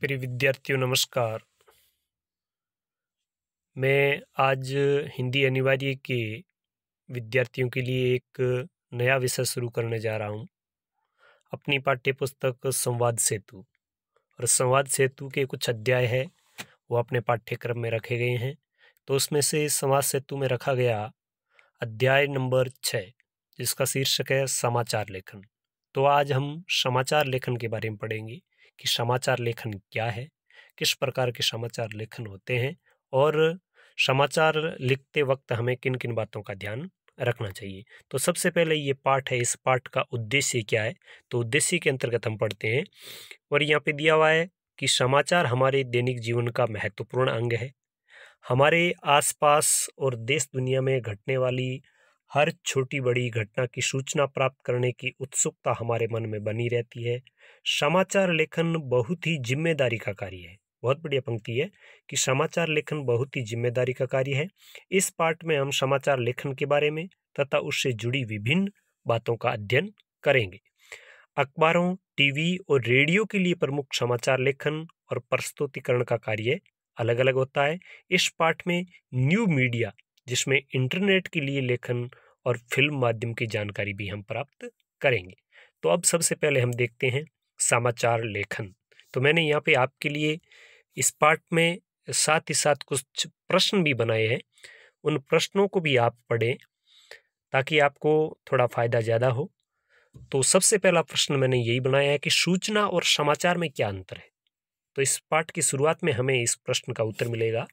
प्रिय विद्यार्थियों नमस्कार मैं आज हिंदी अनिवार्य के विद्यार्थियों के लिए एक नया विषय शुरू करने जा रहा हूँ अपनी पाठ्यपुस्तक संवाद सेतु और संवाद सेतु के कुछ अध्याय है वो अपने पाठ्यक्रम में रखे गए हैं तो उसमें से संवाद सेतु में रखा गया अध्याय नंबर छः जिसका शीर्षक है समाचार लेखन तो आज हम समाचार लेखन के बारे में पढ़ेंगे कि समाचार लेखन क्या है किस प्रकार के समाचार लेखन होते हैं और समाचार लिखते वक्त हमें किन किन बातों का ध्यान रखना चाहिए तो सबसे पहले ये पाठ है इस पाठ का उद्देश्य क्या है तो उद्देश्य के अंतर्गत हम पढ़ते हैं और यहाँ पे दिया हुआ है कि समाचार हमारे दैनिक जीवन का महत्वपूर्ण अंग है हमारे आसपास और देश दुनिया में घटने वाली हर छोटी बड़ी घटना की सूचना प्राप्त करने की उत्सुकता हमारे मन में बनी रहती है समाचार लेखन बहुत ही जिम्मेदारी का कार्य है बहुत बढ़िया पंक्ति है कि समाचार लेखन बहुत ही जिम्मेदारी का कार्य है इस पाठ में हम समाचार लेखन के बारे में तथा उससे जुड़ी विभिन्न बातों का अध्ययन करेंगे अखबारों टीवी और रेडियो के लिए प्रमुख समाचार लेखन और प्रस्तुतिकरण का कार्य अलग अलग होता है इस पाठ में न्यू मीडिया जिसमें इंटरनेट के लिए लेखन और फिल्म माध्यम की जानकारी भी हम प्राप्त करेंगे तो अब सबसे पहले हम देखते हैं समाचार लेखन तो मैंने यहाँ पे आपके लिए इस पार्ट में साथ ही साथ कुछ प्रश्न भी बनाए हैं उन प्रश्नों को भी आप पढ़ें ताकि आपको थोड़ा फ़ायदा ज़्यादा हो तो सबसे पहला प्रश्न मैंने यही बनाया है कि सूचना और समाचार में क्या अंतर है तो इस पाठ की शुरुआत में हमें इस प्रश्न का उत्तर मिलेगा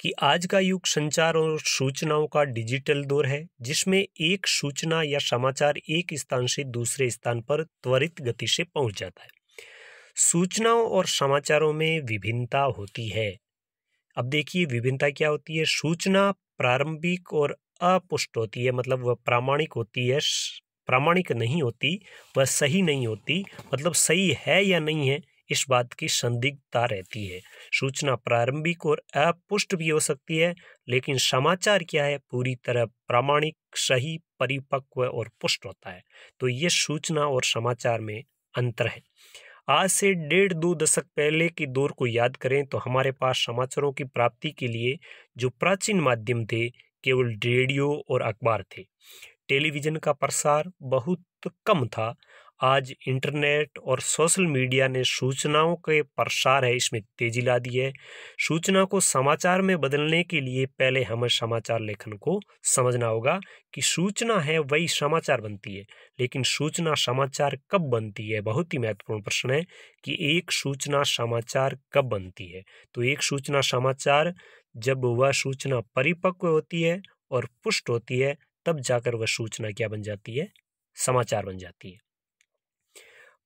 कि आज का युग संचार और सूचनाओं का डिजिटल दौर है जिसमें एक सूचना या समाचार एक स्थान से दूसरे स्थान पर त्वरित गति से पहुंच जाता है सूचनाओं और समाचारों में विभिन्नता होती है अब देखिए विभिन्नता क्या होती है सूचना प्रारंभिक और अपुष्ट होती है मतलब वह प्रामाणिक होती है प्रामाणिक नहीं होती वह सही नहीं होती मतलब सही है या नहीं है इस बात की संदिग्धता रहती है सूचना प्रारंभिक और अपुष्ट भी हो सकती है लेकिन समाचार क्या है पूरी तरह प्रामाणिक सही परिपक्व और पुष्ट होता है तो ये सूचना और समाचार में अंतर है आज से डेढ़ दो दशक पहले की दौर को याद करें तो हमारे पास समाचारों की प्राप्ति के लिए जो प्राचीन माध्यम थे केवल रेडियो और अखबार थे टेलीविज़न का प्रसार बहुत कम था आज इंटरनेट और सोशल मीडिया ने सूचनाओं के प्रसार है इसमें तेजी ला दी है सूचना को समाचार में बदलने के लिए पहले हमें समाचार लेखन को समझना होगा कि सूचना है वही समाचार बनती है लेकिन सूचना समाचार कब बनती है बहुत ही महत्वपूर्ण प्रश्न है कि एक सूचना समाचार कब बनती है तो एक सूचना समाचार जब वह सूचना परिपक्व होती है और पुष्ट होती है तब जाकर वह सूचना क्या बन जाती है समाचार बन जाती है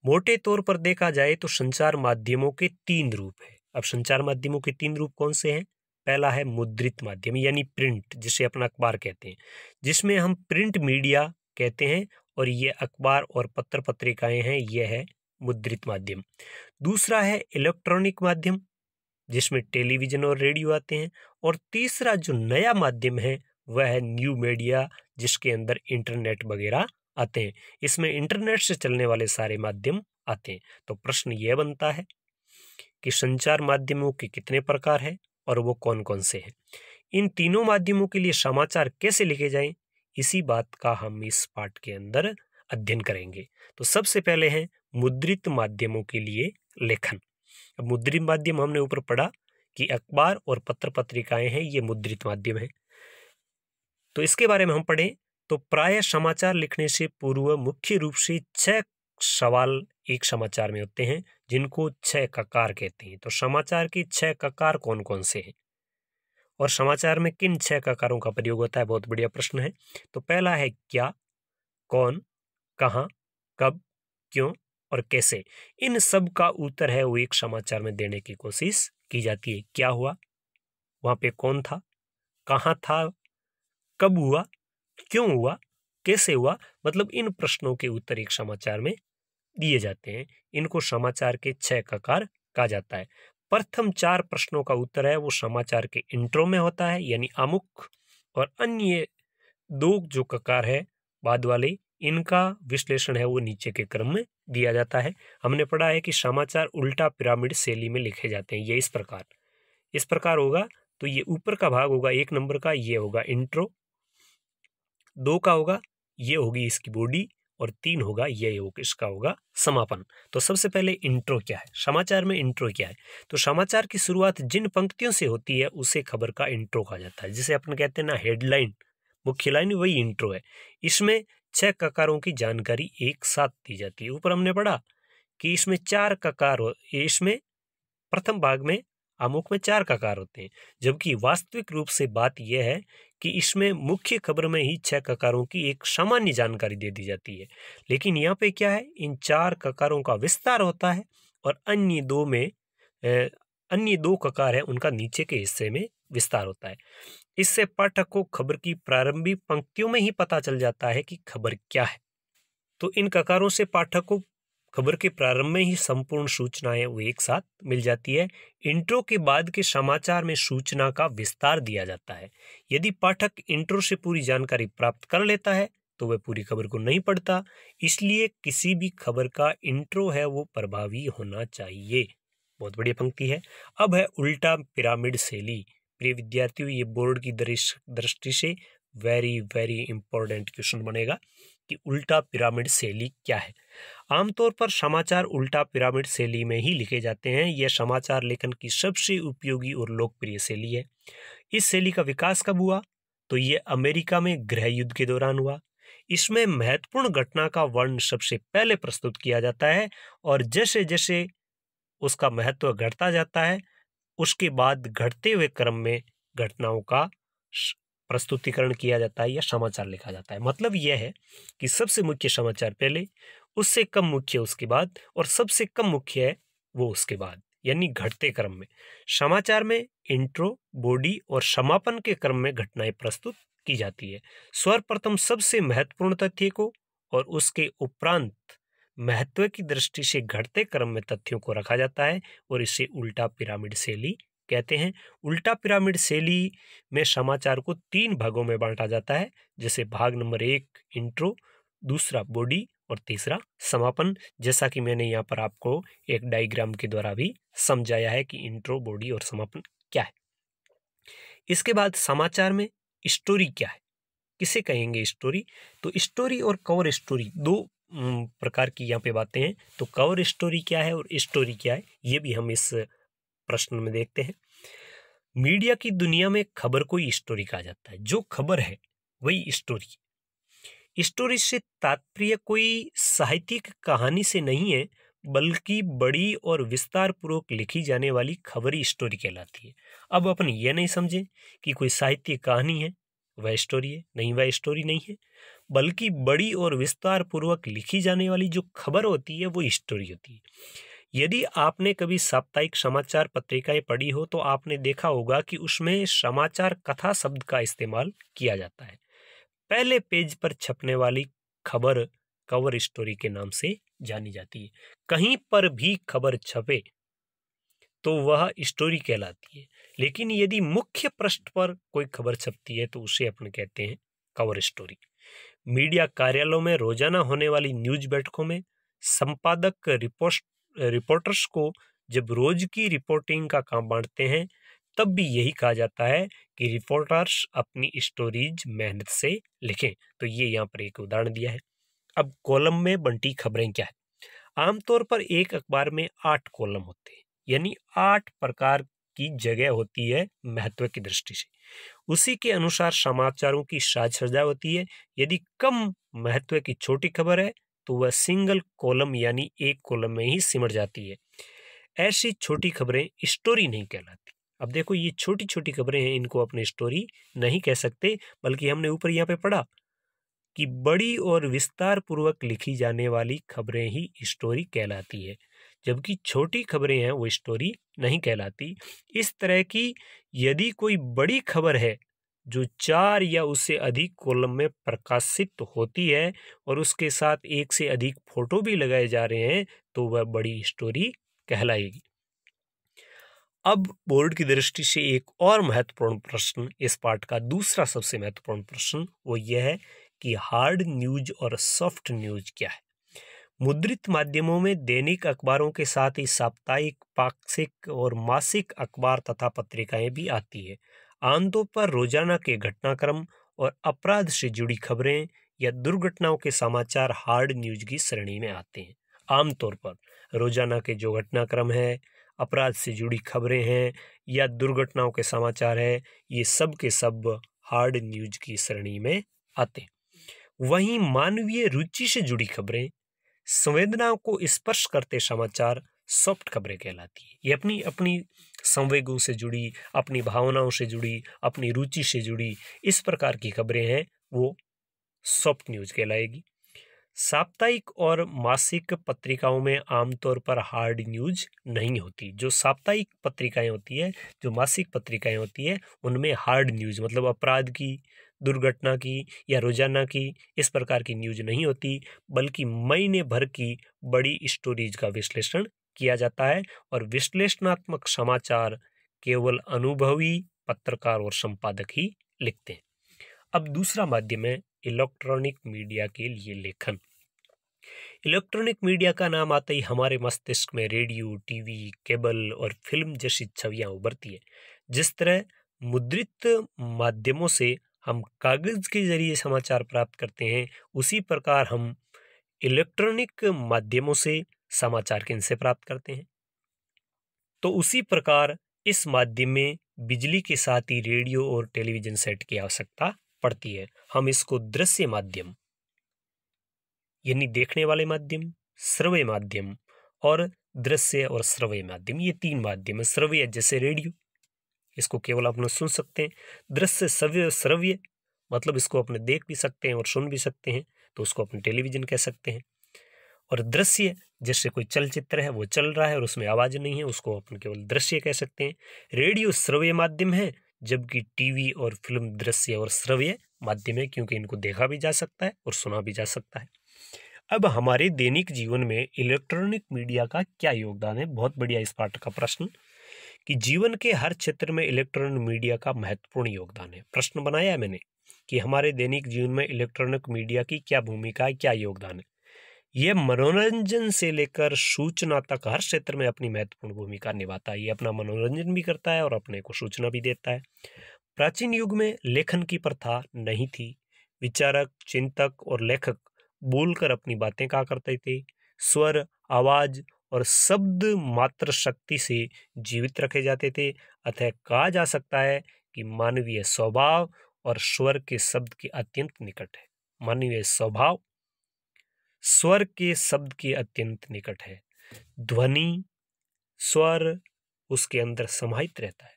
मोटे तौर पर देखा जाए तो संचार माध्यमों के तीन रूप हैं अब संचार माध्यमों के तीन रूप कौन से हैं पहला है मुद्रित माध्यम यानी प्रिंट जिसे अपना अखबार कहते हैं जिसमें हम प्रिंट मीडिया कहते हैं और ये अखबार और पत्र पत्रिकाएं हैं यह है मुद्रित माध्यम दूसरा है इलेक्ट्रॉनिक माध्यम जिसमें टेलीविज़न और रेडियो आते हैं और तीसरा जो नया माध्यम है वह है न्यू मीडिया जिसके अंदर इंटरनेट वगैरह आते हैं इसमें इंटरनेट से चलने वाले सारे माध्यम आते हैं तो प्रश्न यह बनता है कि संचार माध्यमों के कितने प्रकार हैं और वो कौन कौन से हैं इन तीनों माध्यमों के लिए समाचार कैसे लिखे जाएं इसी बात का हम इस पाठ के अंदर अध्ययन करेंगे तो सबसे पहले हैं मुद्रित माध्यमों के लिए लेखन अब मुद्रित माध्यम हमने ऊपर पढ़ा कि अखबार और पत्र पत्रिकाएं हैं ये मुद्रित माध्यम है तो इसके बारे में हम पढ़ें तो प्राय समाचार लिखने से पूर्व मुख्य रूप से छह सवाल एक समाचार में होते हैं जिनको छह ककार कहते हैं तो समाचार के छह ककार कौन कौन से हैं और समाचार में किन छह ककारों का प्रयोग होता है बहुत बढ़िया प्रश्न है तो पहला है क्या कौन कहाँ कब क्यों और कैसे इन सब का उत्तर है वो एक समाचार में देने की कोशिश की जाती है क्या हुआ वहां पे कौन था कहाँ था कब हुआ क्यों हुआ कैसे हुआ मतलब इन प्रश्नों के उत्तर एक समाचार में दिए जाते हैं इनको समाचार के छह ककार कहा जाता है प्रथम चार प्रश्नों का उत्तर है वो समाचार के इंट्रो में होता है यानी अमुख और अन्य दो जो ककार है बाद वाले इनका विश्लेषण है वो नीचे के क्रम में दिया जाता है हमने पढ़ा है कि समाचार उल्टा पिरामिड शैली में लिखे जाते हैं ये इस प्रकार इस प्रकार होगा तो ये ऊपर का भाग होगा एक नंबर का ये होगा इंट्रो दो का होगा ये होगी इसकी बॉडी और तीन होगा ये हो इसका होगा समापन तो सबसे पहले इंट्रो क्या है समाचार में इंट्रो क्या है तो समाचार की शुरुआत जिन पंक्तियों से होती है उसे खबर का इंट्रो कहा जाता है जिसे अपन कहते हैं ना हेडलाइन मुख्य लाइन वही इंट्रो है इसमें छह ककारों की जानकारी एक साथ दी जाती है ऊपर हमने पढ़ा कि इसमें चार ककार इसमें प्रथम भाग में आमुख में चार ककार होते हैं जबकि वास्तविक रूप से बात यह है कि इसमें मुख्य खबर में ही छह ककारों की एक सामान्य जानकारी दे दी जाती है लेकिन यहाँ पे क्या है इन चार ककारों का विस्तार होता है और अन्य दो में अन्य दो ककार है उनका नीचे के हिस्से में विस्तार होता है इससे पाठक को खबर की प्रारंभिक पंक्तियों में ही पता चल जाता है कि खबर क्या है तो इन ककारों से पाठक को खबर के प्रारंभ में ही संपूर्ण सूचनाएं वो एक साथ मिल जाती है इंट्रो के बाद के समाचार में सूचना का विस्तार दिया जाता है यदि पाठक इंट्रो से पूरी जानकारी प्राप्त कर लेता है तो वह पूरी खबर को नहीं पढ़ता इसलिए किसी भी खबर का इंट्रो है वो प्रभावी होना चाहिए बहुत बढ़िया पंक्ति है अब है उल्टा पिरामिड शैली प्रिय विद्यार्थियों ये बोर्ड की दृष्टि से वेरी वेरी इंपॉर्टेंट क्वेश्चन बनेगा कि उल्टा पिरामिड शैली क्या है आमतौर पर समाचार उल्टा पिरामिड शैली में ही लिखे जाते हैं यह समाचार लेखन की सबसे उपयोगी और लोकप्रिय शैली है इस शैली का विकास कब हुआ तो ये अमेरिका में गृह युद्ध के दौरान हुआ इसमें महत्वपूर्ण घटना का वर्ण सबसे पहले प्रस्तुत किया जाता है और जैसे जैसे उसका महत्व घटता जाता है उसके बाद घटते हुए क्रम में घटनाओं का प्रस्तुतिकरण किया जाता है या समाचार लिखा जाता है मतलब यह है कि सबसे मुख्य समाचार पहले उससे कम मुख्य उसके बाद और सबसे कम मुख्य है वो उसके बाद यानी घटते क्रम में समाचार में इंट्रो बॉडी और समापन के क्रम में घटनाएं प्रस्तुत की जाती है सर्वप्रथम सबसे महत्वपूर्ण तथ्य को और उसके उपरांत महत्व की दृष्टि से घटते क्रम में तथ्यों को रखा जाता है और इसे उल्टा पिरामिड शैली कहते हैं उल्टा पिरामिड शैली में समाचार को तीन भागों में बांटा जाता है जैसे भाग नंबर एक इंट्रो दूसरा बॉडी और तीसरा समापन जैसा कि मैंने यहाँ पर आपको एक डायग्राम के द्वारा भी समझाया है कि इंट्रो बॉडी और समापन क्या है इसके बाद समाचार में स्टोरी क्या है किसे कहेंगे स्टोरी तो स्टोरी और कवर स्टोरी दो प्रकार की यहाँ पे बातें हैं तो कवर स्टोरी क्या है और स्टोरी क्या है ये भी हम इस प्रश्न में देखते हैं मीडिया की दुनिया में खबर को ही स्टोरी कहा जाता है जो खबर है वही स्टोरी स्टोरी से तात्पर्य कोई साहित्यिक कहानी से नहीं है बल्कि बड़ी और विस्तारपूर्वक लिखी जाने वाली खबरी स्टोरी कहलाती है अब अपन यह नहीं समझें कि कोई साहित्य कहानी है वह स्टोरी है नहीं वह स्टोरी नहीं है बल्कि बड़ी और विस्तारपूर्वक लिखी जाने वाली जो खबर होती है वो स्टोरी होती है यदि आपने कभी साप्ताहिक समाचार पत्रिकाएं पढ़ी हो तो आपने देखा होगा कि उसमें समाचार कथा शब्द का इस्तेमाल किया जाता है पहले पेज पर छपने वाली खबर कवर स्टोरी के नाम से जानी जाती है कहीं पर भी खबर छपे तो वह स्टोरी कहलाती है लेकिन यदि मुख्य पृष्ठ पर कोई खबर छपती है तो उसे अपन कहते हैं कवर स्टोरी मीडिया कार्यालयों में रोजाना होने वाली न्यूज बैठकों में संपादक रिपोर्ट रिपोर्टर्स को जब रोज की रिपोर्टिंग का काम बांटते हैं तब भी यही कहा जाता है कि रिपोर्टर्स अपनी स्टोरीज मेहनत से लिखें तो ये यहाँ पर एक उदाहरण दिया है अब कॉलम में बंटी खबरें क्या है आमतौर पर एक अखबार में आठ कॉलम होते हैं यानी आठ प्रकार की जगह होती है महत्व की दृष्टि से उसी के अनुसार समाचारों की साज सजा होती है यदि कम महत्व की छोटी खबर है तो वह सिंगल कॉलम यानी एक कॉलम में ही सिमट जाती है ऐसी छोटी खबरें स्टोरी नहीं कहलाती अब देखो ये छोटी छोटी खबरें हैं इनको अपने स्टोरी नहीं कह सकते बल्कि हमने ऊपर यहाँ पे पढ़ा कि बड़ी और विस्तार पूर्वक लिखी जाने वाली खबरें ही स्टोरी कहलाती है जबकि छोटी खबरें हैं वो स्टोरी नहीं कहलाती इस तरह की यदि कोई बड़ी खबर है जो चार या उससे अधिक कॉलम में प्रकाशित होती है और उसके साथ एक से अधिक फोटो भी लगाए जा रहे हैं तो वह बड़ी स्टोरी कहलाएगी अब बोर्ड की दृष्टि से एक और महत्वपूर्ण प्रश्न इस पाठ का दूसरा सबसे महत्वपूर्ण प्रश्न वो यह है कि हार्ड न्यूज और सॉफ्ट न्यूज क्या है मुद्रित माध्यमों में दैनिक अखबारों के साथ ही साप्ताहिक पाक्षिक और मासिक अखबार तथा पत्रिकाएं भी आती है आमतौर पर रोजाना के घटनाक्रम और अपराध से जुड़ी खबरें या दुर्घटनाओं के समाचार हार्ड न्यूज की श्रेणी में आते हैं आमतौर पर रोजाना के जो घटनाक्रम है अपराध से जुड़ी खबरें हैं या दुर्घटनाओं के समाचार है ये सब के सब हार्ड न्यूज की श्रेणी में आते वहीं मानवीय रुचि से जुड़ी खबरें संवेदनाओं को स्पर्श करते समाचार सॉफ्ट खबरें कहलाती है ये अपनी अपनी संवेगों से जुड़ी अपनी भावनाओं से जुड़ी अपनी रुचि से जुड़ी इस प्रकार की खबरें हैं वो सॉफ्ट न्यूज कहलाएगी साप्ताहिक और मासिक पत्रिकाओं में आमतौर पर हार्ड न्यूज नहीं होती जो साप्ताहिक पत्रिकाएं होती है जो मासिक पत्रिकाएं होती है उनमें हार्ड न्यूज मतलब अपराध की दुर्घटना की या रोजाना की इस प्रकार की न्यूज नहीं होती बल्कि महीने भर की बड़ी स्टोरीज का विश्लेषण किया जाता है और विश्लेषणात्मक समाचार केवल अनुभवी पत्रकार और संपादक ही लिखते हैं अब दूसरा माध्यम है इलेक्ट्रॉनिक मीडिया के लिए लेखन इलेक्ट्रॉनिक मीडिया का नाम आते ही हमारे मस्तिष्क में रेडियो टीवी केबल और फिल्म जैसी छवियाँ उभरती है जिस तरह मुद्रित माध्यमों से हम कागज़ के जरिए समाचार प्राप्त करते हैं उसी प्रकार हम इलेक्ट्रॉनिक माध्यमों से समाचार किनसे प्राप्त करते हैं तो उसी प्रकार इस माध्यम में बिजली के साथ ही रेडियो और टेलीविज़न सेट की आवश्यकता पड़ती है हम इसको दृश्य माध्यम यानी देखने वाले माध्यम श्रव्य माध्यम और दृश्य और श्रव्य माध्यम ये तीन माध्यम है श्रव्य जैसे रेडियो इसको केवल आप लोग सुन सकते हैं दृश्य सव्य श्रव्य मतलब इसको अपने देख भी सकते हैं और सुन भी सकते हैं तो उसको अपने टेलीविज़न कह सकते हैं और दृश्य जैसे कोई चलचित्र है वो चल रहा है और उसमें आवाज़ नहीं है उसको अपन केवल दृश्य कह सकते हैं रेडियो श्रव्य माध्यम है जबकि टीवी और फिल्म दृश्य और श्रव्य माध्यम है क्योंकि इनको देखा भी जा सकता है और सुना भी जा सकता है अब हमारे दैनिक जीवन में इलेक्ट्रॉनिक मीडिया का क्या योगदान है बहुत बढ़िया इस पार्ट का प्रश्न कि जीवन के हर क्षेत्र में इलेक्ट्रॉनिक मीडिया का महत्वपूर्ण योगदान है प्रश्न बनाया है मैंने कि हमारे दैनिक जीवन में इलेक्ट्रॉनिक मीडिया की क्या भूमिका है क्या योगदान है यह मनोरंजन से लेकर सूचना तक हर क्षेत्र में अपनी महत्वपूर्ण भूमिका निभाता है ये अपना मनोरंजन भी करता है और अपने को सूचना भी देता है प्राचीन युग में लेखन की प्रथा नहीं थी विचारक चिंतक और लेखक बोलकर अपनी बातें कहा करते थे स्वर आवाज और शब्द मात्र शक्ति से जीवित रखे जाते थे अतः कहा जा सकता है कि मानवीय स्वभाव और स्वर के शब्द के अत्यंत निकट है मानवीय स्वभाव स्वर के शब्द के अत्यंत निकट है ध्वनि स्वर उसके अंदर समाहित रहता है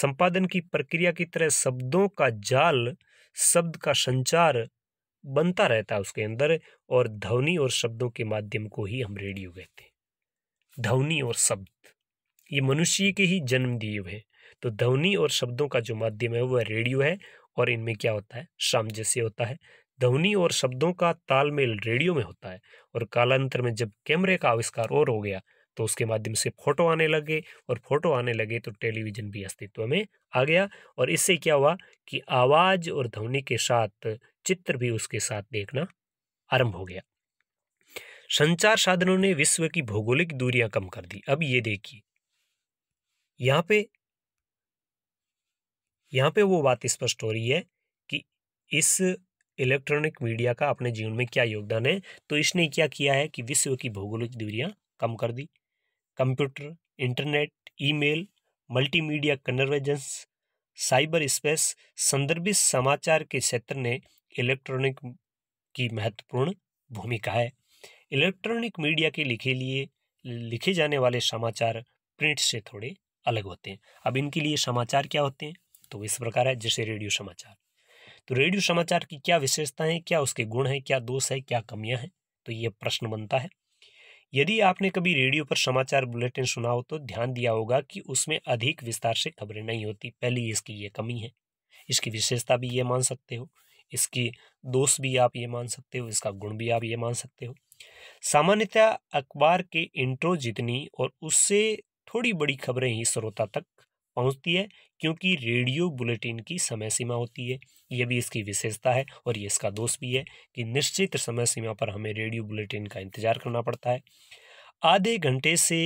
संपादन की प्रक्रिया की तरह शब्दों का जाल शब्द का संचार बनता रहता है उसके अंदर और ध्वनि और शब्दों के माध्यम को ही हम रेडियो कहते हैं ध्वनि और शब्द ये मनुष्य के ही जन्म दिए हुए हैं तो ध्वनि और शब्दों का जो माध्यम है वह रेडियो है और इनमें क्या होता है सामंजस्य होता है ध्वनि और शब्दों का तालमेल रेडियो में होता है और कालांतर में जब कैमरे का आविष्कार और हो गया तो उसके माध्यम से फोटो आने लगे और फोटो आने लगे तो टेलीविजन भी अस्तित्व में आ गया और इससे क्या हुआ कि आवाज़ और ध्वनि के साथ चित्र भी उसके साथ देखना आरंभ हो गया संचार साधनों ने विश्व की भौगोलिक दूरियां कम कर दी अब ये देखिए यहां पे यहां पे वो बात स्पष्ट हो रही है कि इस इलेक्ट्रॉनिक मीडिया का अपने जीवन में क्या योगदान है तो इसने क्या किया है कि विश्व की भौगोलिक दूरियां कम कर दी computer internet email multimedia convergence cyber space संदर्भित समाचार के क्षेत्र ने इलेक्ट्रॉनिक की महत्वपूर्ण भूमिका है इलेक्ट्रॉनिक मीडिया के लिखे लिए लिखे जाने वाले समाचार प्रिंट से थोड़े अलग होते हैं अब इनके लिए समाचार क्या होते हैं तो इस प्रकार है जैसे रेडियो समाचार तो रेडियो समाचार की क्या विशेषता है क्या उसके गुण हैं क्या दोष है क्या कमियां हैं तो ये प्रश्न बनता है यदि आपने कभी रेडियो पर समाचार बुलेटिन सुना हो तो ध्यान दिया होगा कि उसमें अधिक विस्तार से खबरें नहीं होती पहली इसकी ये कमी है इसकी विशेषता भी ये मान सकते हो इसकी दोष भी आप ये मान सकते हो इसका गुण भी आप ये मान सकते हो सामान्यतः अखबार के इंट्रो जितनी और उससे थोड़ी बड़ी खबरें ही श्रोता तक पहुंचती है क्योंकि रेडियो बुलेटिन की समय सीमा होती है यह भी इसकी विशेषता है और ये इसका दोष भी है कि निश्चित समय सीमा पर हमें रेडियो बुलेटिन का इंतजार करना पड़ता है आधे घंटे से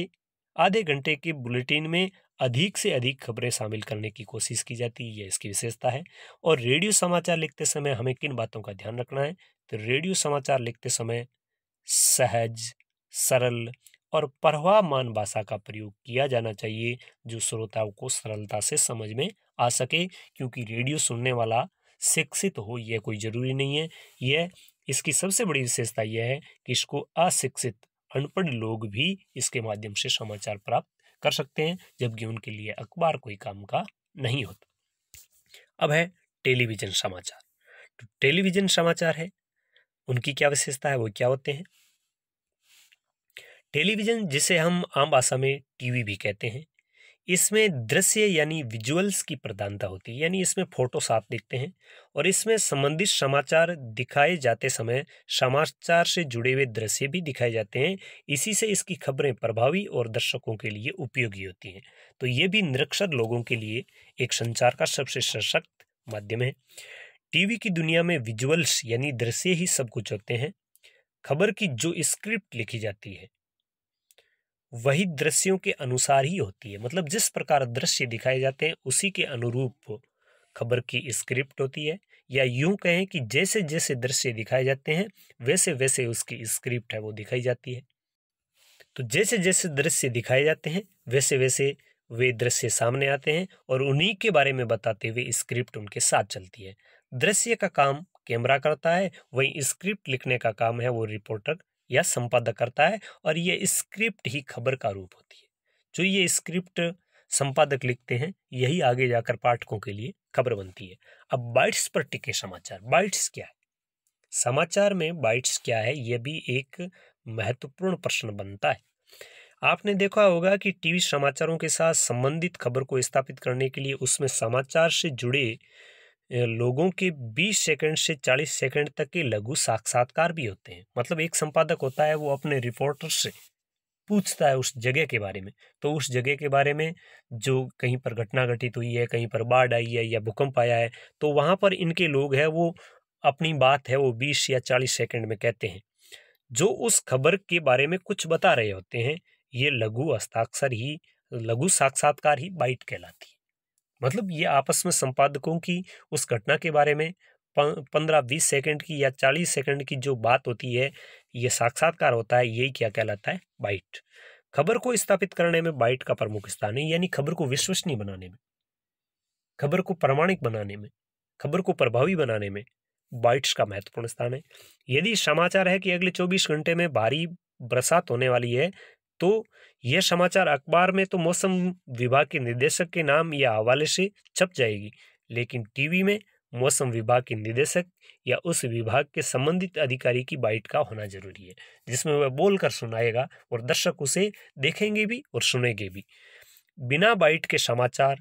आधे घंटे के बुलेटिन में अधिक से अधिक खबरें शामिल करने की कोशिश की जाती है यह इसकी विशेषता है और रेडियो समाचार लिखते समय हमें किन बातों का ध्यान रखना है तो रेडियो समाचार लिखते समय सहज सरल और परवामान भाषा का प्रयोग किया जाना चाहिए जो श्रोताओं को सरलता से समझ में आ सके क्योंकि रेडियो सुनने वाला शिक्षित हो यह कोई जरूरी नहीं है यह इसकी सबसे बड़ी विशेषता यह है कि इसको अशिक्षित अनपढ़ लोग भी इसके माध्यम से समाचार प्राप्त कर सकते हैं जबकि उनके लिए अखबार कोई काम का नहीं होता अब है टेलीविज़न समाचार तो टेलीविज़न समाचार है उनकी क्या विशेषता है वो क्या होते हैं टेलीविज़न जिसे हम आम भाषा में टीवी भी कहते हैं इसमें दृश्य यानी विजुअल्स की प्रधानता होती है यानी इसमें फोटो साफ दिखते हैं और इसमें संबंधित समाचार दिखाए जाते समय समाचार से जुड़े हुए दृश्य भी दिखाए जाते हैं इसी से इसकी खबरें प्रभावी और दर्शकों के लिए उपयोगी होती हैं तो ये भी निरक्षर लोगों के लिए एक संचार का सबसे सशक्त माध्यम है टीवी की दुनिया में विजुअल्स यानी दृश्य ही सब कुछ होते हैं खबर की जो स्क्रिप्ट लिखी जाती है वही दृश्यों के अनुसार ही होती है मतलब जिस प्रकार दृश्य दिखाए जाते हैं उसी के अनुरूप खबर की स्क्रिप्ट होती है या यूं कहें कि जैसे जैसे दृश्य दिखाए जाते हैं वैसे वैसे उसकी स्क्रिप्ट है वो दिखाई जाती है तो जैसे जैसे दृश्य दिखाए जाते हैं वैसे वैसे वे दृश्य सामने आते हैं और उन्हीं के बारे में बताते हुए स्क्रिप्ट उनके साथ चलती है दृश्य का काम कैमरा करता है वही स्क्रिप्ट लिखने का काम है वो रिपोर्टर या संपादक करता है और ये स्क्रिप्ट ही खबर का रूप होती है जो ये स्क्रिप्ट संपादक लिखते हैं यही आगे जाकर पाठकों के लिए खबर बनती है अब बाइट्स पर टिके समाचार बाइट्स क्या है समाचार में बाइट्स क्या है यह भी एक महत्वपूर्ण प्रश्न बनता है आपने देखा होगा कि टीवी समाचारों के साथ संबंधित खबर को स्थापित करने के लिए उसमें समाचार से जुड़े लोगों के 20 सेकंड से 40 सेकंड तक के लघु साक्षात्कार भी होते हैं मतलब एक संपादक होता है वो अपने रिपोर्टर से पूछता है उस जगह के बारे में तो उस जगह के बारे में जो कहीं पर घटना घटित हुई है कहीं पर बाढ़ आई है या भूकंप आया है तो वहाँ पर इनके लोग हैं वो अपनी बात है वो बीस या चालीस सेकेंड में कहते हैं जो उस खबर के बारे में कुछ बता रहे होते हैं ये लघु हस्ताक्षर ही लघु साक्षात्कार ही बाइट कहलाती है मतलब ये आपस में संपादकों की उस घटना के बारे में पंद्रह बीस सेकंड की या चालीस सेकंड की जो बात होती है ये साक्षात्कार होता है यही क्या कहलाता है बाइट खबर को स्थापित करने में बाइट का प्रमुख स्थान है यानी खबर को विश्वसनीय बनाने में खबर को प्रमाणिक बनाने में खबर को प्रभावी बनाने में बाइट्स का महत्वपूर्ण स्थान है यदि समाचार है कि अगले 24 घंटे में भारी बरसात होने वाली है तो यह समाचार अखबार में तो मौसम विभाग के निदेशक के नाम या हवाले से छप जाएगी लेकिन टीवी में मौसम विभाग के निदेशक या उस विभाग के संबंधित अधिकारी की बाइट का होना जरूरी है जिसमें वह बोलकर सुनाएगा और दर्शक उसे देखेंगे भी और सुनेंगे भी बिना बाइट के समाचार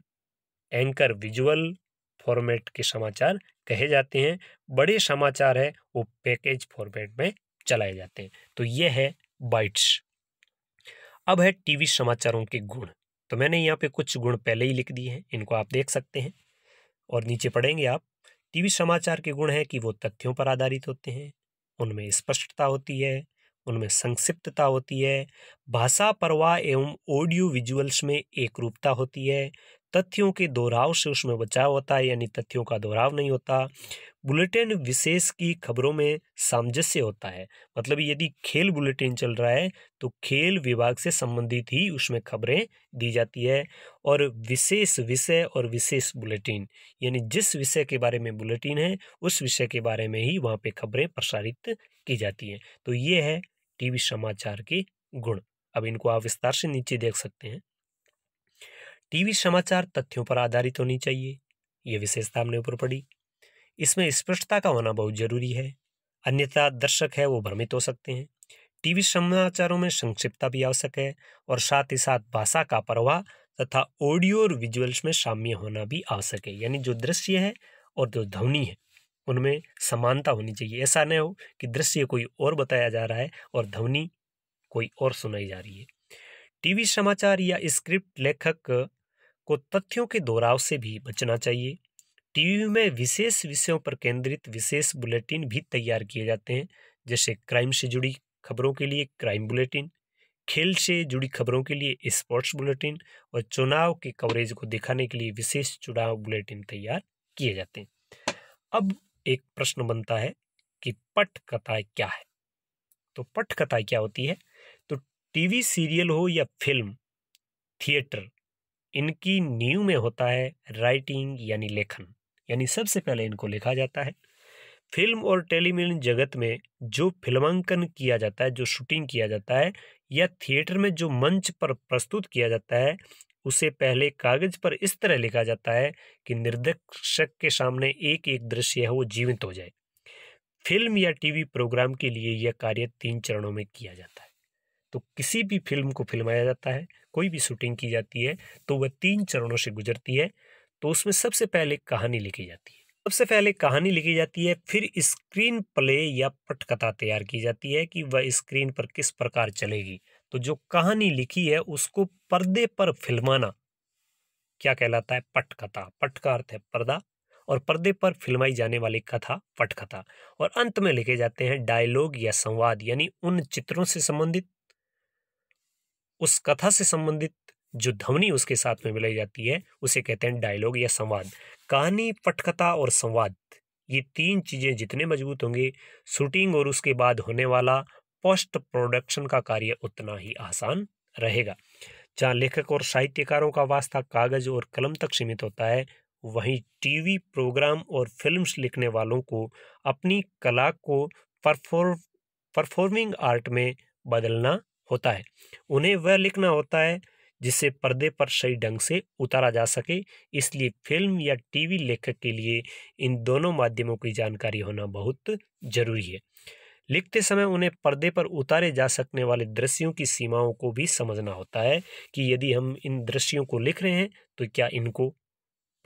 एंकर विजुअल फॉर्मेट के समाचार कहे जाते हैं बड़े समाचार है वो पैकेज फॉर्मेट में चलाए जाते हैं तो ये है बाइट्स अब है टीवी समाचारों के गुण तो मैंने यहाँ पे कुछ गुण पहले ही लिख दिए हैं इनको आप देख सकते हैं और नीचे पढ़ेंगे आप टीवी समाचार के गुण हैं कि वो तथ्यों पर आधारित होते हैं उनमें स्पष्टता होती है उनमें संक्षिप्तता होती है भाषा परवाह एवं ऑडियो विजुअल्स में एक रूपता होती है तथ्यों के दोहराव से उसमें बचाव होता है यानी तथ्यों का दोहराव नहीं होता बुलेटिन विशेष की खबरों में सामंजस्य होता है मतलब यदि खेल बुलेटिन चल रहा है तो खेल विभाग से संबंधित ही उसमें खबरें दी जाती है और विशेष विषय और विशेष बुलेटिन यानी जिस विषय के बारे में बुलेटिन है उस विषय के बारे में ही वहाँ पे खबरें प्रसारित की जाती हैं तो ये है टीवी समाचार के गुण अब इनको आप विस्तार से नीचे देख सकते हैं टीवी समाचार तथ्यों पर आधारित होनी चाहिए ये विशेषता हमने ऊपर पड़ी इसमें स्पष्टता का होना बहुत जरूरी है अन्यथा दर्शक है वो भ्रमित हो सकते हैं टीवी समाचारों में संक्षिप्तता भी आवश्यक है और साथ ही साथ भाषा का प्रवाह तथा ऑडियो और विजुअल्स में साम्य होना भी आवश्यक है यानी जो दृश्य है और जो ध्वनि है उनमें समानता होनी चाहिए ऐसा नहीं हो कि दृश्य कोई और बताया जा रहा है और ध्वनि कोई और सुनाई जा रही है टीवी समाचार या स्क्रिप्ट लेखक को तथ्यों के दोहराव से भी बचना चाहिए टीवी में विशेष विषयों पर केंद्रित विशेष बुलेटिन भी तैयार किए जाते हैं जैसे क्राइम से जुड़ी खबरों के लिए क्राइम बुलेटिन खेल से जुड़ी खबरों के लिए स्पोर्ट्स बुलेटिन और चुनाव के कवरेज को दिखाने के लिए विशेष चुनाव बुलेटिन तैयार किए जाते हैं अब एक प्रश्न बनता है कि पट क्या है तो पट क्या होती है तो टीवी सीरियल हो या फिल्म थिएटर इनकी नींव में होता है राइटिंग यानी लेखन यानी सबसे पहले इनको लिखा जाता है फिल्म और टेलीविजन जगत में जो फिल्मांकन किया जाता है जो शूटिंग किया जाता है या थिएटर में जो मंच पर प्रस्तुत किया जाता है उसे पहले कागज पर इस तरह लिखा जाता है कि निर्देशक के सामने एक एक दृश्य है वो जीवित हो जाए फिल्म या टीवी प्रोग्राम के लिए यह कार्य तीन चरणों में किया जाता है तो किसी भी फिल्म को फिल्माया जाता है कोई भी शूटिंग की जाती है तो वह तीन चरणों से गुजरती है तो उसमें सबसे पहले कहानी लिखी जाती है सबसे पहले कहानी लिखी जाती है फिर स्क्रीन प्ले या पटकथा तैयार की जाती है कि वह स्क्रीन पर किस प्रकार चलेगी तो जो कहानी लिखी है उसको पर्दे पर फिल्माना क्या कहलाता है पटकथा पट का अर्थ है पर्दा और पर्दे पर फिल्माई जाने वाली कथा पटकथा और अंत में लिखे जाते हैं डायलॉग या संवाद यानी उन चित्रों से संबंधित उस कथा से संबंधित जो ध्वनि उसके साथ में मिलाई जाती है उसे कहते हैं डायलॉग या संवाद कहानी पटकथा और संवाद ये तीन चीज़ें जितने मजबूत होंगे शूटिंग और उसके बाद होने वाला पोस्ट प्रोडक्शन का कार्य उतना ही आसान रहेगा जहाँ लेखक और साहित्यकारों का वास्ता कागज और कलम तक सीमित होता है वहीं टीवी प्रोग्राम और फिल्म्स लिखने वालों को अपनी कला को परफॉर्म परफॉर्मिंग आर्ट में बदलना होता है उन्हें वह लिखना होता है जिसे पर्दे पर सही ढंग से उतारा जा सके इसलिए फिल्म या टीवी लेखक के लिए इन दोनों माध्यमों की जानकारी होना बहुत जरूरी है लिखते समय उन्हें पर्दे पर उतारे जा सकने वाले दृश्यों की सीमाओं को भी समझना होता है कि यदि हम इन दृश्यों को लिख रहे हैं तो क्या इनको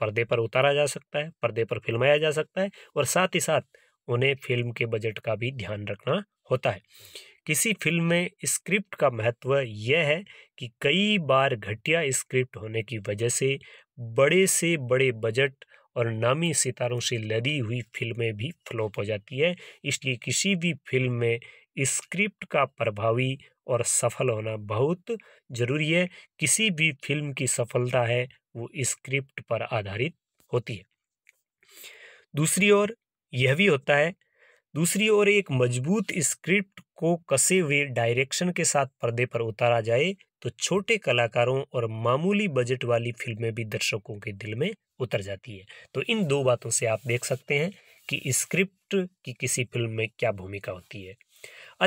पर्दे पर उतारा जा सकता है पर्दे पर फिल्माया जा सकता है और साथ ही साथ उन्हें फिल्म के बजट का भी ध्यान रखना होता है किसी फिल्म में स्क्रिप्ट का महत्व यह है कि कई बार घटिया स्क्रिप्ट होने की वजह से बड़े से बड़े बजट और नामी सितारों से लदी हुई फिल्में भी फ्लॉप हो जाती है इसलिए किसी भी फिल्म में स्क्रिप्ट का प्रभावी और सफल होना बहुत जरूरी है किसी भी फिल्म की सफलता है वो स्क्रिप्ट पर आधारित होती है दूसरी ओर यह भी होता है दूसरी ओर एक मजबूत स्क्रिप्ट को कसे हुए डायरेक्शन के साथ पर्दे पर उतारा जाए तो छोटे कलाकारों और मामूली बजट वाली फिल्में भी दर्शकों के दिल में उतर जाती है तो इन दो बातों से आप देख सकते हैं कि स्क्रिप्ट की किसी फिल्म में क्या भूमिका होती है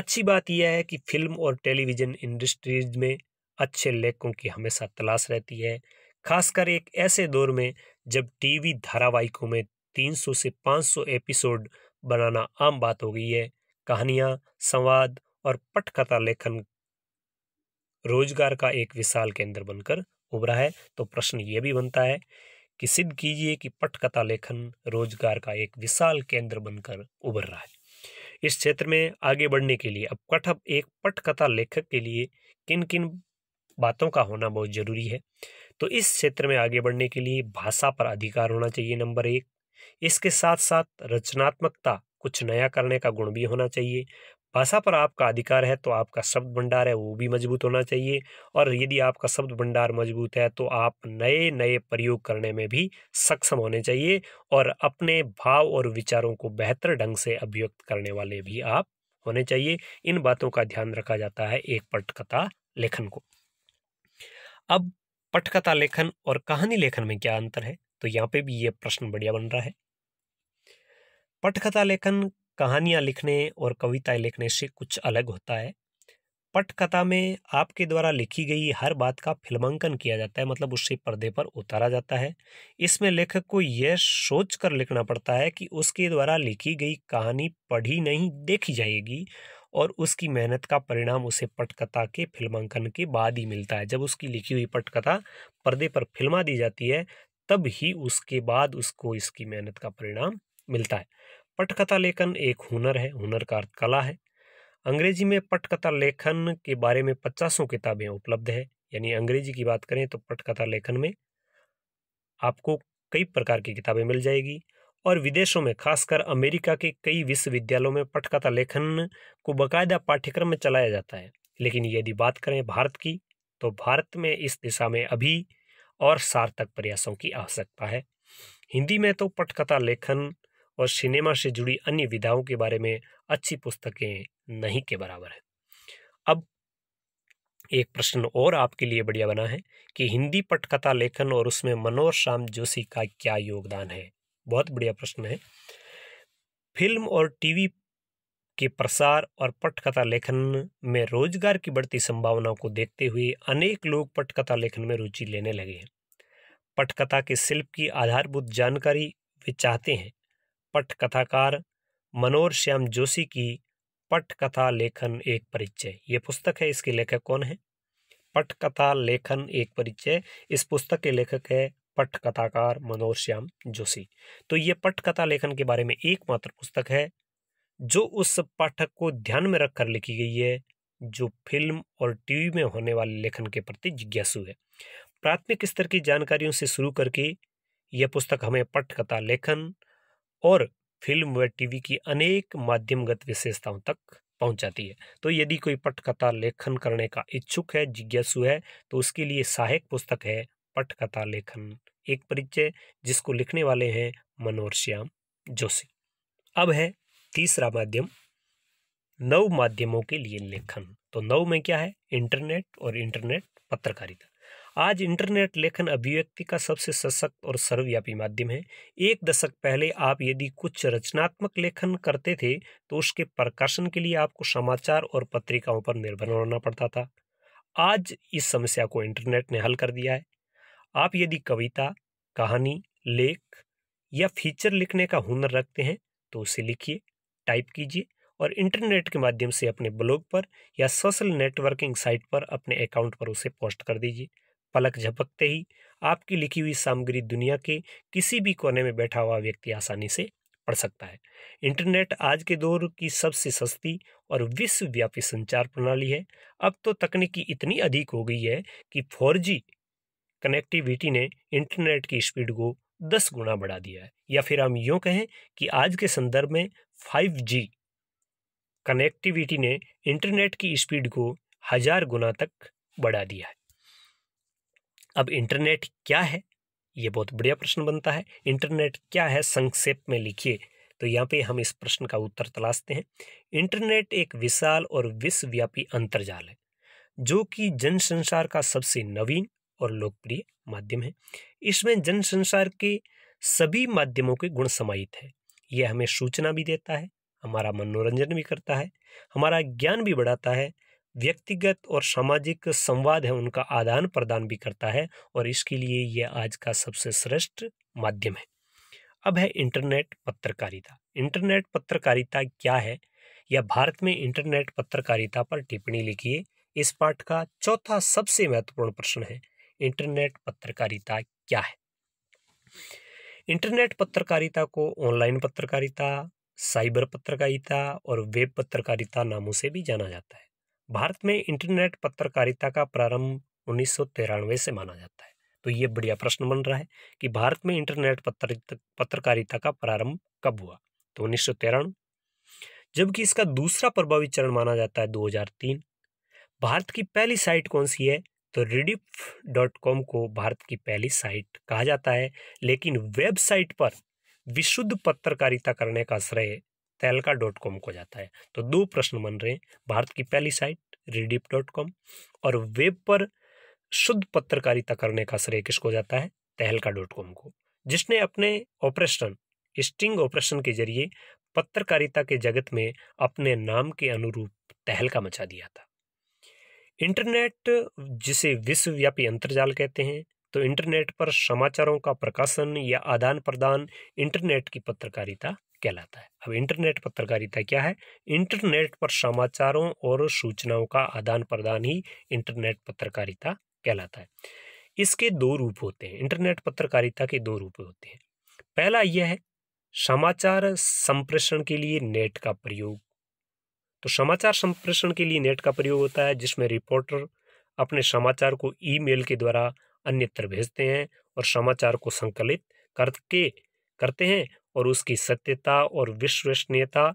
अच्छी बात यह है कि फिल्म और टेलीविज़न इंडस्ट्रीज में अच्छे लेखकों की हमेशा तलाश रहती है खासकर एक ऐसे दौर में जब टीवी धारावाहिकों में 300 से 500 एपिसोड बनाना आम बात हो गई है कहानियाँ संवाद और पटकथा लेखन रोजगार का एक विशाल केंद्र बनकर उभरा है तो प्रश्न ये भी बनता है कि सिद्ध कीजिए कि पटकथा लेखन रोजगार का एक विशाल केंद्र बनकर उभर रहा है इस क्षेत्र में आगे बढ़ने के लिए अब कठप एक पटकथा लेखक के लिए किन किन बातों का होना बहुत जरूरी है तो इस क्षेत्र में आगे बढ़ने के लिए भाषा पर अधिकार होना चाहिए नंबर एक इसके साथ साथ रचनात्मकता कुछ नया करने का गुण भी होना चाहिए भाषा पर आपका अधिकार है तो आपका शब्द भंडार है वो भी मजबूत होना चाहिए और यदि आपका शब्द भंडार मजबूत है तो आप नए नए प्रयोग करने में भी सक्षम होने चाहिए और अपने भाव और विचारों को बेहतर ढंग से अभिव्यक्त करने वाले भी आप होने चाहिए इन बातों का ध्यान रखा जाता है एक पटकथा लेखन को अब पटकथा लेखन और कहानी लेखन में क्या अंतर है तो यहाँ पे भी ये प्रश्न बढ़िया बन रहा है पटकथा लेखन कहानियाँ लिखने और कविताएं लिखने से कुछ अलग होता है पटकथा में आपके द्वारा लिखी गई हर बात का फिल्मांकन किया जाता है मतलब उससे पर्दे पर उतारा जाता है इसमें लेखक को यह सोच कर लिखना पड़ता है कि उसके द्वारा लिखी गई कहानी पढ़ी नहीं देखी जाएगी और उसकी मेहनत का परिणाम उसे पटकथा के फिल्मांकन के बाद ही मिलता है जब उसकी लिखी हुई पटकथा पर्दे पर फिल्मा दी जाती है तब ही उसके बाद उसको इसकी मेहनत का परिणाम मिलता है पटकथा लेखन एक हुनर है हुनर का अर्थ कला है अंग्रेजी में पटकथा लेखन के बारे में पचासों किताबें उपलब्ध है यानी अंग्रेजी की बात करें तो पटकथा लेखन में आपको कई प्रकार की किताबें मिल जाएगी और विदेशों में खासकर अमेरिका के कई विश्वविद्यालयों में पटकथा लेखन को बाकायदा पाठ्यक्रम में चलाया जाता है लेकिन यदि बात करें भारत की तो भारत में इस दिशा में अभी और सार्थक प्रयासों की आवश्यकता है हिंदी में तो पटकथा लेखन और सिनेमा से जुड़ी अन्य विधाओं के बारे में अच्छी पुस्तकें नहीं के बराबर है अब एक प्रश्न और आपके लिए बढ़िया बना है कि हिंदी पटकथा लेखन और उसमें मनोहर श्याम जोशी का क्या योगदान है बहुत बढ़िया प्रश्न है फिल्म और टीवी के प्रसार और पटकथा लेखन में रोजगार की बढ़ती संभावनाओं को देखते हुए अनेक लोग पटकथा लेखन में रुचि लेने लगे हैं पटकथा के शिल्प की आधारभूत जानकारी वे चाहते हैं पटकथाकार मनोहर श्याम जोशी की पटकथा लेखन एक परिचय ये पुस्तक है इसके लेखक कौन है पटकथा लेखन एक परिचय इस पुस्तक के लेखक है पटकथाकार मनोहर श्याम जोशी तो ये पटकथा लेखन के बारे में एकमात्र पुस्तक है जो उस पाठक को ध्यान में रखकर लिखी गई है जो फिल्म और टीवी में होने वाले लेखन के प्रति जिज्ञासु है प्राथमिक स्तर की जानकारियों से शुरू करके यह पुस्तक हमें पटकथा लेखन और फिल्म व टीवी की अनेक माध्यमगत विशेषताओं तक पहुंचाती है तो यदि कोई पटकथा लेखन करने का इच्छुक है जिज्ञासु है तो उसके लिए सहायक पुस्तक है पटकथा लेखन एक परिचय जिसको लिखने वाले हैं मनोहर श्याम जोशी अब है तीसरा माध्यम नव माध्यमों के लिए लेखन तो नव में क्या है इंटरनेट और इंटरनेट पत्रकारिता आज इंटरनेट लेखन अभिव्यक्ति का सबसे सशक्त और सर्वव्यापी माध्यम है एक दशक पहले आप यदि कुछ रचनात्मक लेखन करते थे तो उसके प्रकाशन के लिए आपको समाचार और पत्रिकाओं पर निर्भर होना पड़ता था आज इस समस्या को इंटरनेट ने हल कर दिया है आप यदि कविता कहानी लेख या फीचर लिखने का हुनर रखते हैं तो उसे लिखिए टाइप कीजिए और इंटरनेट के माध्यम से अपने ब्लॉग पर या सोशल नेटवर्किंग साइट पर अपने अकाउंट पर उसे पोस्ट कर दीजिए पलक झपकते ही आपकी लिखी हुई सामग्री दुनिया के किसी भी कोने में बैठा हुआ व्यक्ति आसानी से पढ़ सकता है इंटरनेट आज के दौर की सबसे सस्ती और विश्वव्यापी संचार प्रणाली है अब तो तकनीकी इतनी अधिक हो गई है कि फोर कनेक्टिविटी ने इंटरनेट की स्पीड को दस गुना बढ़ा दिया है या फिर हम यूँ कहें कि आज के संदर्भ में जी कनेक्टिविटी ने इंटरनेट की स्पीड को हजार गुना तक बढ़ा दिया है अब इंटरनेट क्या है ये बहुत बढ़िया प्रश्न बनता है इंटरनेट क्या है संक्षेप में लिखिए तो यहाँ पे हम इस प्रश्न का उत्तर तलाशते हैं इंटरनेट एक विशाल और विश्वव्यापी अंतर्जाल है जो कि जनसंसार का सबसे नवीन और लोकप्रिय माध्यम है इसमें जन संसार के सभी माध्यमों के गुण समाहित है यह हमें सूचना भी देता है हमारा मनोरंजन भी करता है हमारा ज्ञान भी बढ़ाता है व्यक्तिगत और सामाजिक संवाद है उनका आदान प्रदान भी करता है और इसके लिए यह आज का सबसे श्रेष्ठ माध्यम है अब है इंटरनेट पत्रकारिता इंटरनेट पत्रकारिता क्या है या भारत में इंटरनेट पत्रकारिता पर टिप्पणी लिखिए इस पाठ का चौथा सबसे महत्वपूर्ण प्रश्न है इंटरनेट पत्रकारिता क्या है इंटरनेट पत्रकारिता को ऑनलाइन पत्रकारिता साइबर पत्रकारिता और वेब पत्रकारिता नामों से भी जाना जाता है भारत में इंटरनेट पत्रकारिता का प्रारंभ उन्नीस से माना जाता है तो ये बढ़िया प्रश्न बन रहा है कि भारत में इंटरनेट पत्र पत्रकारिता का प्रारंभ कब हुआ तो उन्नीस जबकि इसका दूसरा प्रभावी चरण माना जाता है 2003 भारत की पहली साइट कौन सी है तो रिडिफ डॉट कॉम को भारत की पहली साइट कहा जाता है लेकिन वेबसाइट पर विशुद्ध पत्रकारिता करने का श्रेय तैलका डॉट कॉम को जाता है तो दो प्रश्न बन रहे हैं भारत की पहली साइट रिडिप डॉट कॉम और वेब पर शुद्ध पत्रकारिता करने का श्रेय किसको जाता है तहलका डॉट कॉम को जिसने अपने ऑपरेशन स्टिंग ऑपरेशन के जरिए पत्रकारिता के जगत में अपने नाम के अनुरूप तहलका मचा दिया था इंटरनेट जिसे विश्वव्यापी अंतर्जाल कहते हैं तो इंटरनेट पर समाचारों का प्रकाशन या आदान प्रदान इंटरनेट की पत्रकारिता कहलाता है अब इंटरनेट पत्रकारिता क्या है इंटरनेट पर समाचारों और सूचनाओं का आदान प्रदान ही इंटरनेट पत्रकारिता कहलाता है इसके दो रूप होते हैं इंटरनेट पत्रकारिता के दो रूप होते हैं पहला यह है समाचार संप्रेषण के लिए नेट का प्रयोग तो समाचार संप्रेषण के लिए नेट का प्रयोग होता है जिसमें रिपोर्टर अपने समाचार को ईमेल के द्वारा अन्यत्र भेजते हैं और समाचार को संकलित करके करते हैं और उसकी सत्यता और विश्वसनीयता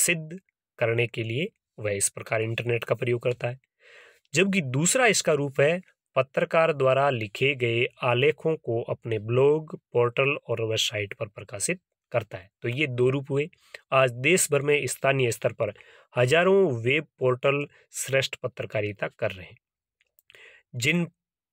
सिद्ध करने के लिए वह इस प्रकार इंटरनेट का प्रयोग करता है जबकि दूसरा इसका रूप है पत्रकार द्वारा लिखे गए आलेखों को अपने ब्लॉग पोर्टल और वेबसाइट पर प्रकाशित करता है तो ये दो रूप हुए आज देश भर में स्थानीय स्तर पर हजारों वेब पोर्टल श्रेष्ठ पत्रकारिता कर रहे हैं जिन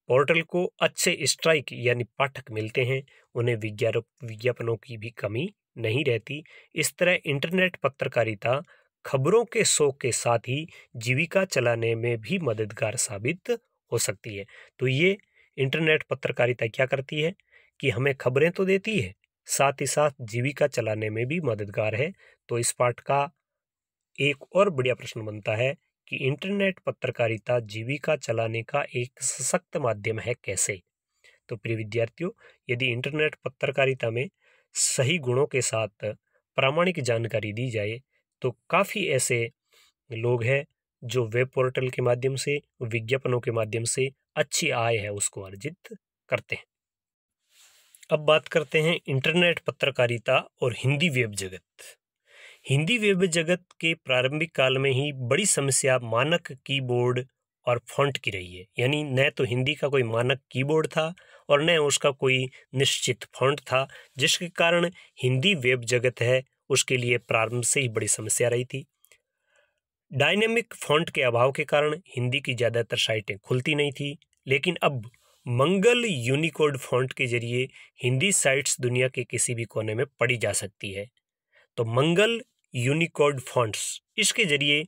पोर्टल को अच्छे स्ट्राइक यानी पाठक मिलते हैं उन्हें विज्ञापनों की भी कमी नहीं रहती इस तरह इंटरनेट पत्रकारिता खबरों के शौक के साथ ही जीविका चलाने में भी मददगार साबित हो सकती है तो ये इंटरनेट पत्रकारिता क्या करती है कि हमें खबरें तो देती है साथ ही साथ जीविका चलाने में भी मददगार है तो इस पाठ का एक और बढ़िया प्रश्न बनता है कि इंटरनेट पत्रकारिता जीविका चलाने का एक सशक्त माध्यम है कैसे तो प्रिय विद्यार्थियों यदि इंटरनेट पत्रकारिता में सही गुणों के साथ प्रामाणिक जानकारी दी जाए तो काफ़ी ऐसे लोग हैं जो वेब पोर्टल के माध्यम से विज्ञापनों के माध्यम से अच्छी आय है उसको अर्जित करते हैं अब बात करते हैं इंटरनेट पत्रकारिता और हिंदी वेब जगत हिंदी वेब जगत के प्रारंभिक काल में ही बड़ी समस्या मानक कीबोर्ड और फॉन्ट की रही है यानी न तो हिंदी का कोई मानक कीबोर्ड था और न उसका कोई निश्चित फॉन्ट था जिसके कारण हिंदी वेब जगत है उसके लिए प्रारंभ से ही बड़ी समस्या रही थी डायनेमिक फॉन्ट के अभाव के कारण हिंदी की ज़्यादातर साइटें खुलती नहीं थी लेकिन अब मंगल यूनिकोड फॉन्ट के जरिए हिंदी साइट्स दुनिया के किसी भी कोने में पढ़ी जा सकती है तो मंगल यूनिकोड फॉन्ट्स इसके जरिए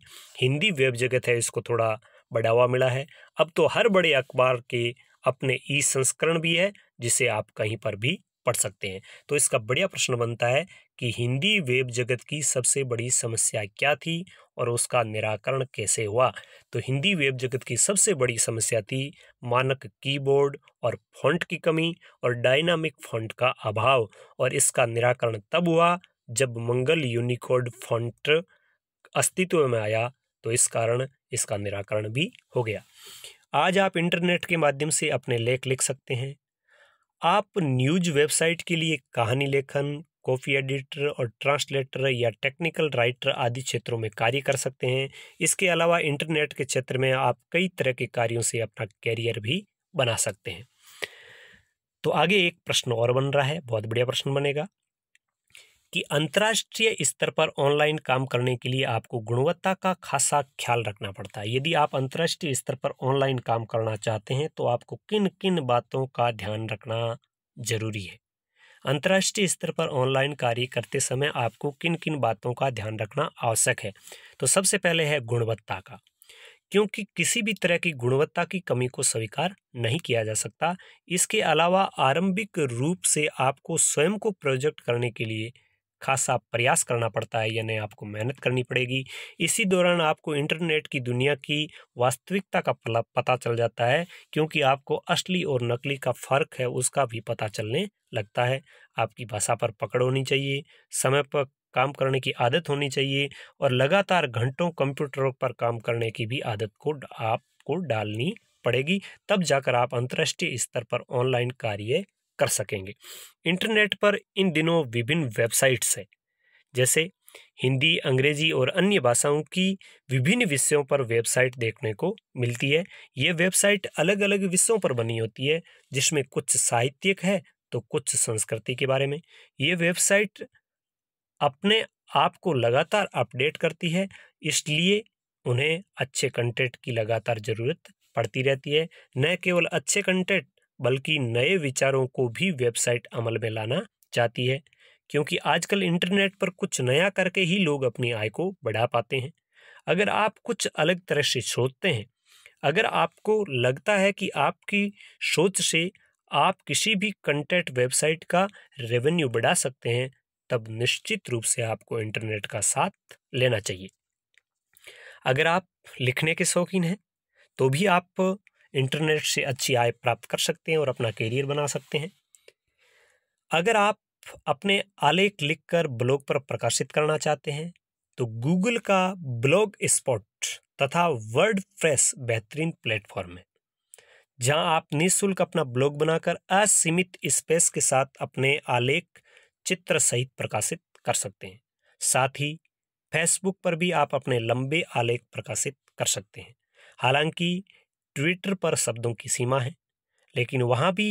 हिंदी वेब जगत है इसको थोड़ा बढ़ावा मिला है अब तो हर बड़े अखबार के अपने ई संस्करण भी है जिसे आप कहीं पर भी पढ़ सकते हैं तो इसका बढ़िया प्रश्न बनता है कि हिंदी वेब जगत की सबसे बड़ी समस्या क्या थी और उसका निराकरण कैसे हुआ तो हिंदी वेब जगत की सबसे बड़ी समस्या थी मानक कीबोर्ड और फॉन्ट की कमी और डायनामिक फॉन्ट का अभाव और इसका निराकरण तब हुआ जब मंगल यूनिकोड फॉन्ट अस्तित्व में आया तो इस कारण इसका निराकरण भी हो गया आज आप इंटरनेट के माध्यम से अपने लेख लिख सकते हैं आप न्यूज वेबसाइट के लिए कहानी लेखन कॉपी एडिटर और ट्रांसलेटर या टेक्निकल राइटर आदि क्षेत्रों में कार्य कर सकते हैं इसके अलावा इंटरनेट के क्षेत्र में आप कई तरह के कार्यों से अपना कैरियर भी बना सकते हैं तो आगे एक प्रश्न और बन रहा है बहुत बढ़िया प्रश्न बनेगा कि अंतर्राष्ट्रीय स्तर पर ऑनलाइन काम करने के लिए आपको गुणवत्ता का खासा ख्याल रखना पड़ता है यदि आप अंतर्राष्ट्रीय स्तर पर ऑनलाइन काम करना चाहते हैं तो आपको किन किन बातों का ध्यान रखना जरूरी है अंतर्राष्ट्रीय स्तर पर ऑनलाइन कार्य करते समय आपको किन किन बातों का ध्यान रखना आवश्यक है तो सबसे पहले है गुणवत्ता का क्योंकि किसी भी तरह की गुणवत्ता की कमी को स्वीकार नहीं किया जा सकता इसके अलावा आरंभिक रूप से आपको स्वयं को प्रोजेक्ट करने के लिए खासा प्रयास करना पड़ता है यानी आपको मेहनत करनी पड़ेगी इसी दौरान आपको इंटरनेट की दुनिया की वास्तविकता का पता चल जाता है क्योंकि आपको असली और नकली का फ़र्क है उसका भी पता चलने लगता है आपकी भाषा पर पकड़ होनी चाहिए समय पर काम करने की आदत होनी चाहिए और लगातार घंटों कंप्यूटरों पर काम करने की भी आदत को आपको डालनी पड़ेगी तब जाकर आप अंतर्राष्ट्रीय स्तर पर ऑनलाइन कार्य कर सकेंगे इंटरनेट पर इन दिनों विभिन्न वेबसाइट्स हैं जैसे हिंदी अंग्रेजी और अन्य भाषाओं की विभिन्न विषयों पर वेबसाइट देखने को मिलती है ये वेबसाइट अलग अलग विषयों पर बनी होती है जिसमें कुछ साहित्यिक है तो कुछ संस्कृति के बारे में ये वेबसाइट अपने आप को लगातार अपडेट करती है इसलिए उन्हें अच्छे कंटेंट की लगातार ज़रूरत पड़ती रहती है न केवल अच्छे कंटेंट बल्कि नए विचारों को भी वेबसाइट अमल में लाना चाहती है क्योंकि आजकल इंटरनेट पर कुछ नया करके ही लोग अपनी आय को बढ़ा पाते हैं अगर आप कुछ अलग तरह से सोचते हैं अगर आपको लगता है कि आपकी सोच से आप किसी भी कंटेंट वेबसाइट का रेवेन्यू बढ़ा सकते हैं तब निश्चित रूप से आपको इंटरनेट का साथ लेना चाहिए अगर आप लिखने के शौकीन हैं तो भी आप इंटरनेट से अच्छी आय प्राप्त कर सकते हैं और अपना करियर बना सकते हैं अगर आप अपने आलेख लिखकर ब्लॉग पर प्रकाशित करना चाहते हैं तो गूगल का ब्लॉग स्पॉट तथा वर्ड प्रेस बेहतरीन प्लेटफॉर्म है जहां आप निःशुल्क अपना ब्लॉग बनाकर असीमित स्पेस के साथ अपने आलेख चित्र सहित प्रकाशित कर सकते हैं साथ ही फेसबुक पर भी आप अपने लंबे आलेख प्रकाशित कर सकते हैं हालांकि ट्विटर पर शब्दों की सीमा है लेकिन वहाँ भी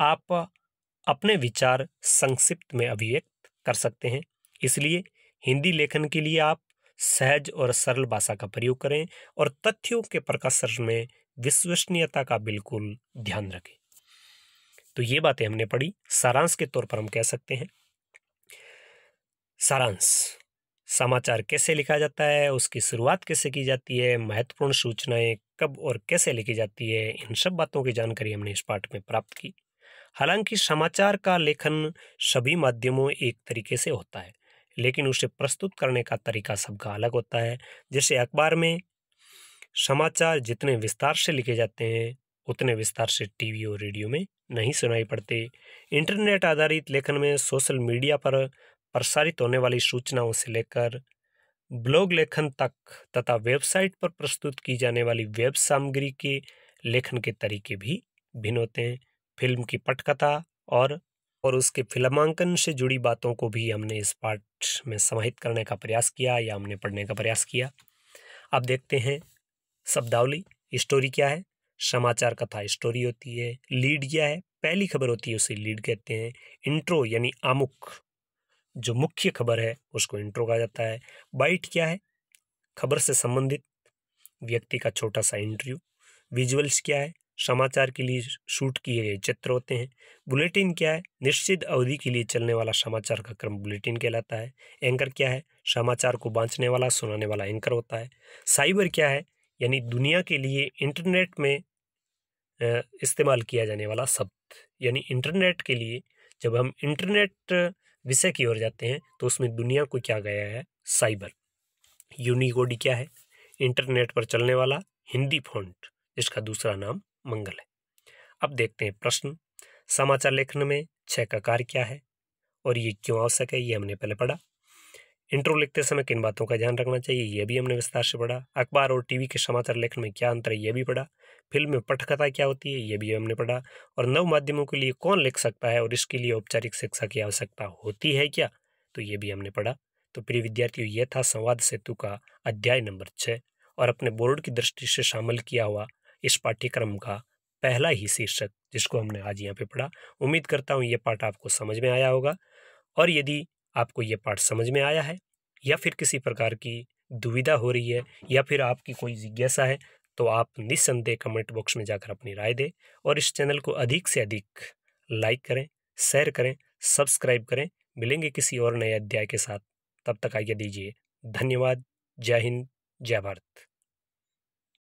आप अपने विचार संक्षिप्त में अभिव्यक्त कर सकते हैं इसलिए हिंदी लेखन के लिए आप सहज और सरल भाषा का प्रयोग करें और तथ्यों के प्रकाशन में विश्वसनीयता का बिल्कुल ध्यान रखें तो ये बातें हमने पढ़ी सारांश के तौर पर हम कह सकते हैं सारांश समाचार कैसे लिखा जाता है उसकी शुरुआत कैसे की जाती है महत्वपूर्ण सूचनाएं कब और कैसे लिखी जाती है इन सब बातों की जानकारी हमने इस पाठ में प्राप्त की हालांकि समाचार का लेखन सभी माध्यमों एक तरीके से होता है लेकिन उसे प्रस्तुत करने का तरीका सबका अलग होता है जैसे अखबार में समाचार जितने विस्तार से लिखे जाते हैं उतने विस्तार से टीवी और रेडियो में नहीं सुनाई पड़ते इंटरनेट आधारित लेखन में सोशल मीडिया पर प्रसारित होने वाली सूचनाओं से लेकर ब्लॉग लेखन तक तथा वेबसाइट पर प्रस्तुत की जाने वाली वेब सामग्री के लेखन के तरीके भी भिन्न होते हैं फिल्म की पटकथा और और उसके फिल्मांकन से जुड़ी बातों को भी हमने इस पाठ में समाहित करने का प्रयास किया या हमने पढ़ने का प्रयास किया अब देखते हैं शब्दावली स्टोरी क्या है समाचार कथा स्टोरी होती है लीड क्या है पहली खबर होती है उसे लीड कहते हैं इंट्रो यानी आमुख जो मुख्य खबर है उसको इंट्रो कहा जाता है बाइट क्या है खबर से संबंधित व्यक्ति का छोटा सा इंटरव्यू विजुअल्स क्या है समाचार के लिए शूट किए गए चित्र होते हैं बुलेटिन क्या है निश्चित अवधि के लिए चलने वाला समाचार का क्रम बुलेटिन कहलाता है एंकर क्या है समाचार को बांचने वाला सुनाने वाला एंकर होता है साइबर क्या है यानी दुनिया के लिए इंटरनेट में इस्तेमाल किया जाने वाला शब्द यानी इंटरनेट के लिए जब हम इंटरनेट विषय की ओर जाते हैं तो उसमें दुनिया को क्या गया है साइबर यूनिकोड क्या है इंटरनेट पर चलने वाला हिंदी फॉन्ट जिसका दूसरा नाम मंगल है अब देखते हैं प्रश्न समाचार लेखन में छः का कार्य क्या है और ये क्यों आवश्यक है ये हमने पहले पढ़ा इंट्रो लिखते समय किन बातों का ध्यान रखना चाहिए यह भी हमने विस्तार से पढ़ा अखबार और टीवी के समाचार लेखन में क्या अंतर है यह भी पढ़ा फिल्म में पठकथा क्या होती है यह भी हमने पढ़ा और नव माध्यमों के लिए कौन लिख सकता है और इसके लिए औपचारिक शिक्षा की आवश्यकता होती है क्या तो ये भी हमने पढ़ा तो प्रिय विद्यार्थियों यह था संवाद सेतु का अध्याय नंबर छः और अपने बोर्ड की दृष्टि से शामिल किया हुआ इस पाठ्यक्रम का पहला ही शीर्षक जिसको हमने आज यहाँ पे पढ़ा उम्मीद करता हूँ ये पाठ आपको समझ में आया होगा और यदि आपको ये पाठ समझ में आया है या फिर किसी प्रकार की दुविधा हो रही है या फिर आपकी कोई जिज्ञासा है तो आप निस्संदेह कमेंट बॉक्स में जाकर अपनी राय दें और इस चैनल को अधिक से अधिक लाइक करें शेयर करें सब्सक्राइब करें मिलेंगे किसी और नए अध्याय के साथ तब तक आइए दीजिए धन्यवाद जय हिंद जय भारत